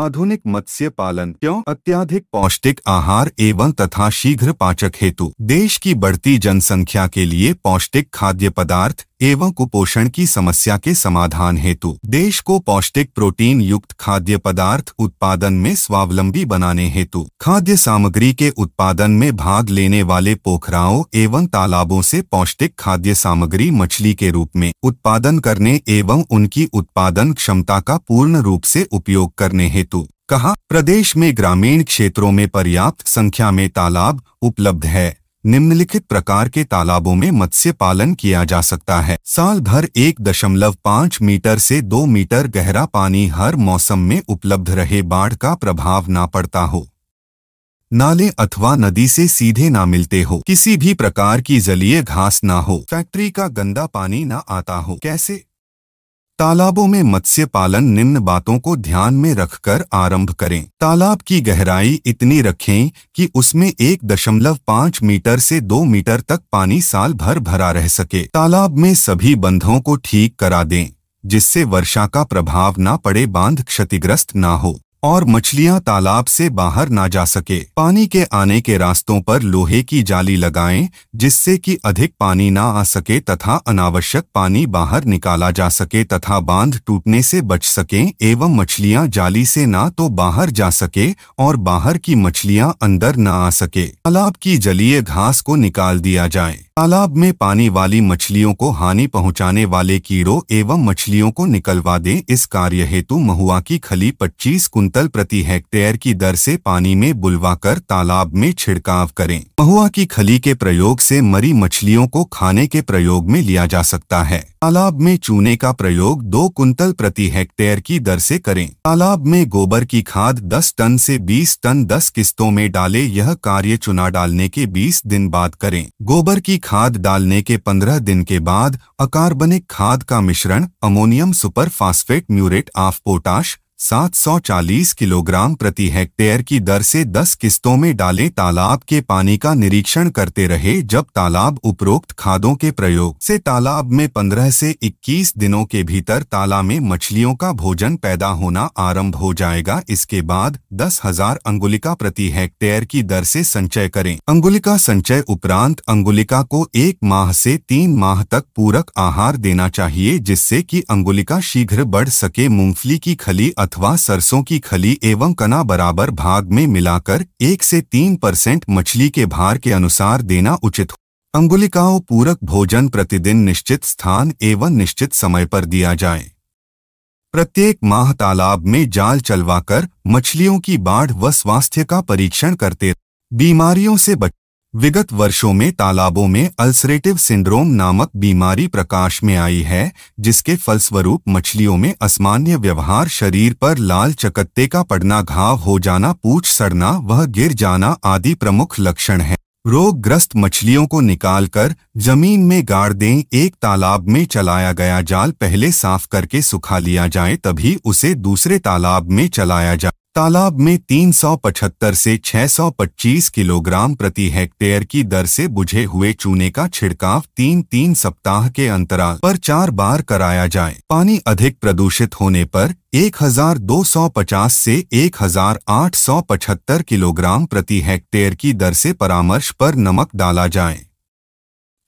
आधुनिक मत्स्य पालन क्यों अत्याधिक पौष्टिक आहार एवं तथा शीघ्र पाचक हेतु देश की बढ़ती जनसंख्या के लिए पौष्टिक खाद्य पदार्थ एवं कुपोषण की समस्या के समाधान हेतु देश को पौष्टिक प्रोटीन युक्त खाद्य पदार्थ उत्पादन में स्वावलंबी बनाने हेतु खाद्य सामग्री के उत्पादन में भाग लेने वाले पोखराओं एवं तालाबों से पौष्टिक खाद्य सामग्री मछली के रूप में उत्पादन करने एवं उनकी उत्पादन क्षमता का पूर्ण रूप से उपयोग करने हेतु हेतु कहा प्रदेश में ग्रामीण क्षेत्रों में पर्याप्त संख्या में तालाब उपलब्ध है निम्नलिखित प्रकार के तालाबों में मत्स्य पालन किया जा सकता है साल भर एक दशमलव पाँच मीटर से दो मीटर गहरा पानी हर मौसम में उपलब्ध रहे बाढ़ का प्रभाव ना पड़ता हो नाले अथवा नदी से सीधे ना मिलते हो किसी भी प्रकार की जलीय घास ना हो फैक्ट्री का गंदा पानी ना आता हो कैसे तालाबों में मत्स्य पालन निम्न बातों को ध्यान में रखकर आरंभ करें तालाब की गहराई इतनी रखें कि उसमें एक दशमलव पाँच मीटर से दो मीटर तक पानी साल भर भरा रह सके तालाब में सभी बंधों को ठीक करा दें जिससे वर्षा का प्रभाव ना पड़े बांध क्षतिग्रस्त ना हो और मछलियां तालाब से बाहर ना जा सके पानी के आने के रास्तों पर लोहे की जाली लगाएं जिससे कि अधिक पानी ना आ सके तथा अनावश्यक पानी बाहर निकाला जा सके तथा बांध टूटने से बच सके एवं मछलियां जाली से ना तो बाहर जा सके और बाहर की मछलियां अंदर न आ सके तालाब की जलीय घास को निकाल दिया जाए तालाब में पानी वाली मछलियों को हानि पहुंचाने वाले कीड़ों एवं मछलियों को निकलवा दें इस कार्य हेतु महुआ की खली 25 कुंतल प्रति हेक्टेयर की दर से पानी में बुलवाकर तालाब में छिड़काव करें महुआ की खली के प्रयोग से मरी मछलियों को खाने के प्रयोग में लिया जा सकता है तालाब में चूने का प्रयोग दो कुंतल प्रति हेक्टेयर की दर से करें तालाब में गोबर की खाद 10 टन से 20 टन 10 किस्तों में डालें यह कार्य चुना डालने के 20 दिन बाद करें गोबर की खाद डालने के 15 दिन के बाद अकार्बनिक खाद का मिश्रण ammonium super phosphate muriate of potash 740 kilogram प्रति हेक्टेयर की दर से 10 किस्तों में डाले तालाब के पानी का निरीक्षण करते रहे जब तालाब उपरोक्त खादों के प्रयोग से तालाब में 15 से 21 दिनों के भीतर ताला में मछलियों का भोजन पैदा होना आरंभ हो जाएगा इसके बाद दस हजार अंगुलिका प्रति हेक्टेयर की दर से संचय करें अंगुलिका संचय उपरांत अंगुलिका को एक माह से तीन माह तक पूरक आहार देना चाहिए जिससे की अंगुलिका शीघ्र बढ़ सके मूंगफली की खली अथवा सरसों की खली एवं कना बराबर भाग में मिलाकर एक से तीन परसेंट मछली के भार के अनुसार देना उचित हो अंगुलिकाओं पूरक भोजन प्रतिदिन निश्चित स्थान एवं निश्चित समय पर दिया जाए प्रत्येक माह तालाब में जाल चलवाकर मछलियों की बाढ़ व स्वास्थ्य का परीक्षण करते बीमारियों से बच विगत वर्षों में तालाबों में अल्सरेटिव सिंड्रोम नामक बीमारी प्रकाश में आई है जिसके फलस्वरूप मछलियों में असामान्य व्यवहार शरीर पर लाल चकत्ते का पड़ना घाव हो जाना पूछ सड़ना वह गिर जाना आदि प्रमुख लक्षण हैं। रोगग्रस्त मछलियों को निकालकर जमीन में गाड़ दें एक तालाब में चलाया गया जाल पहले साफ करके सुखा लिया जाए तभी उसे दूसरे तालाब में चलाया जाए तालाब में 375 से 625 किलोग्राम प्रति हेक्टेयर की दर से बुझे हुए चूने का छिड़काव तीन तीन सप्ताह के अंतराल पर चार बार कराया जाए पानी अधिक प्रदूषित होने पर 1250 से 1875 किलोग्राम प्रति हेक्टेयर की दर से परामर्श पर नमक डाला जाए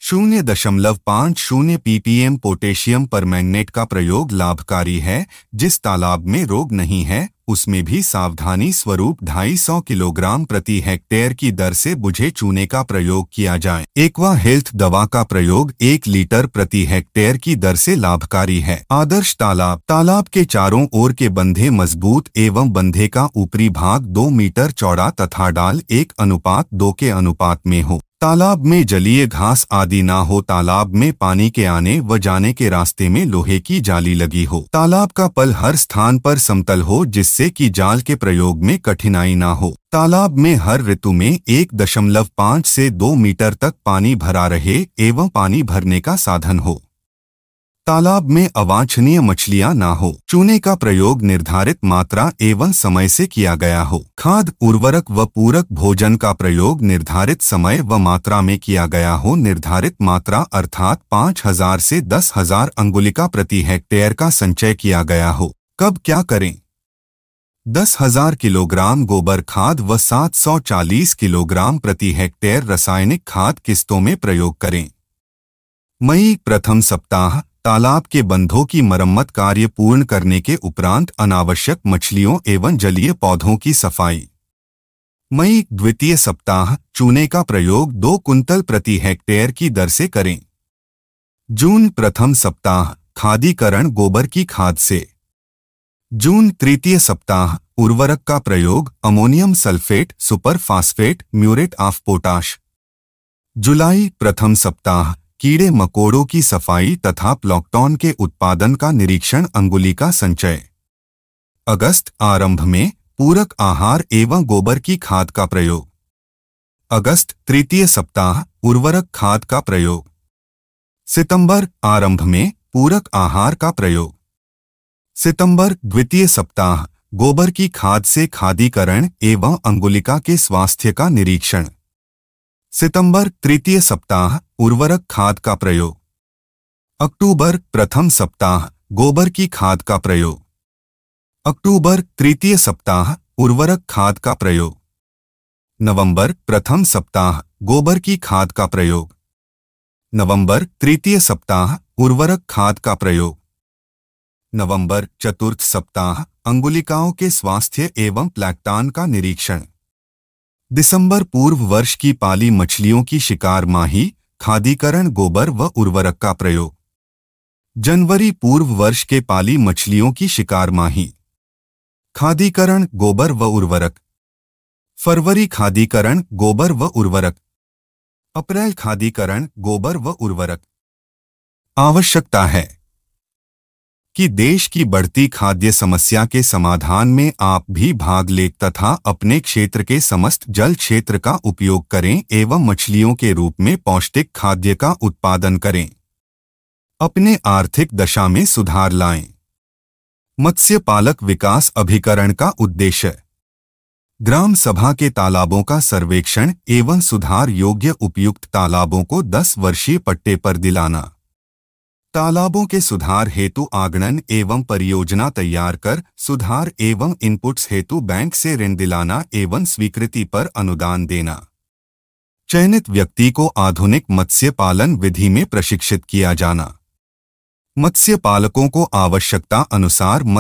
शून्य दशमलव पाँच शून्य पीपीएम पोटेशियम पर का प्रयोग लाभकारी है जिस तालाब में रोग नहीं है उसमें भी सावधानी स्वरूप 250 किलोग्राम प्रति हेक्टेयर की दर से बुझे चूने का प्रयोग किया जाए एक्वा हेल्थ दवा का प्रयोग एक लीटर प्रति हेक्टेयर की दर से लाभकारी है आदर्श तालाब तालाब के चारों ओर के बंधे मजबूत एवं बंधे का ऊपरी भाग दो मीटर चौड़ा तथा डाल एक अनुपात दो के अनुपात में हो तालाब में जलीय घास आदि ना हो तालाब में पानी के आने व जाने के रास्ते में लोहे की जाली लगी हो तालाब का पल हर स्थान पर समतल हो जिससे कि जाल के प्रयोग में कठिनाई ना हो तालाब में हर ऋतु में एक दशमलव पाँच ऐसी दो मीटर तक पानी भरा रहे एवं पानी भरने का साधन हो तालाब में अवांछनीय मछलियां ना हो चूने का प्रयोग निर्धारित मात्रा एवं समय से किया गया हो खाद उर्वरक व पूरक भोजन का प्रयोग निर्धारित समय व मात्रा में किया गया हो निर्धारित मात्रा अर्थात पाँच हजार से दस हजार अंगुलिका प्रति हेक्टेयर का संचय किया गया हो कब क्या करें दस हजार किलोग्राम गोबर खाद व 740 किलोग्राम प्रति हेक्टेयर रासायनिक खाद किस्तों में प्रयोग करें मई प्रथम सप्ताह तालाब के बंधों की मरम्मत कार्य पूर्ण करने के उपरांत अनावश्यक मछलियों एवं जलीय पौधों की सफाई मई द्वितीय सप्ताह चूने का प्रयोग दो कुंतल प्रति हेक्टेयर की दर से करें जून प्रथम सप्ताह खादीकरण गोबर की खाद से जून तृतीय सप्ताह उर्वरक का प्रयोग ammonium sulphate super phosphate muriate of potash जुलाई प्रथम सप्ताह कीड़े मकोड़ों की सफाई तथा प्लॉकटॉन के उत्पादन का निरीक्षण अंगुली का संचय अगस्त आरंभ में पूरक आहार एवं गोबर की खाद का प्रयोग अगस्त तृतीय सप्ताह उर्वरक खाद का प्रयोग सितंबर आरंभ में पूरक आहार का प्रयोग सितंबर द्वितीय सप्ताह गोबर की खाद से खादीकरण एवं अंगुलिका के स्वास्थ्य का निरीक्षण सितंबर तृतीय सप्ताह उर्वरक खाद का प्रयोग अक्टूबर प्रथम सप्ताह गोबर की खाद का प्रयोग अक्टूबर तृतीय सप्ताह उर्वरक खाद का प्रयोग नवंबर प्रथम सप्ताह गोबर की खाद का प्रयोग नवंबर तृतीय सप्ताह उर्वरक खाद का प्रयोग नवंबर चतुर्थ सप्ताह अंगुलिकाओं के स्वास्थ्य एवं प्लैक्टान का निरीक्षण दिसंबर पूर्व वर्ष की पाली मछलियों की शिकार माही खादीकरण गोबर व उर्वरक का प्रयोग जनवरी पूर्व वर्ष के पाली मछलियों की शिकार माही खादीकरण गोबर व उर्वरक फरवरी खादीकरण गोबर व उर्वरक अप्रैल खादीकरण गोबर व उर्वरक आवश्यकता है कि देश की बढ़ती खाद्य समस्या के समाधान में आप भी भाग ले तथा अपने क्षेत्र के समस्त जल क्षेत्र का उपयोग करें एवं मछलियों के रूप में पौष्टिक खाद्य का उत्पादन करें अपने आर्थिक दशा में सुधार लाएं मत्स्य पालक विकास अभिकरण का उद्देश्य ग्राम सभा के तालाबों का सर्वेक्षण एवं सुधार योग्य उपयुक्त तालाबों को दस वर्षीय पट्टे पर दिलाना तालाबों के सुधार हेतु आगणन एवं परियोजना तैयार कर सुधार एवं इनपुट्स हेतु बैंक से ऋण दिलाना एवं स्वीकृति पर अनुदान देना चयनित व्यक्ति को आधुनिक मत्स्य पालन विधि में प्रशिक्षित किया जाना मत्स्य पालकों को आवश्यकता अनुसार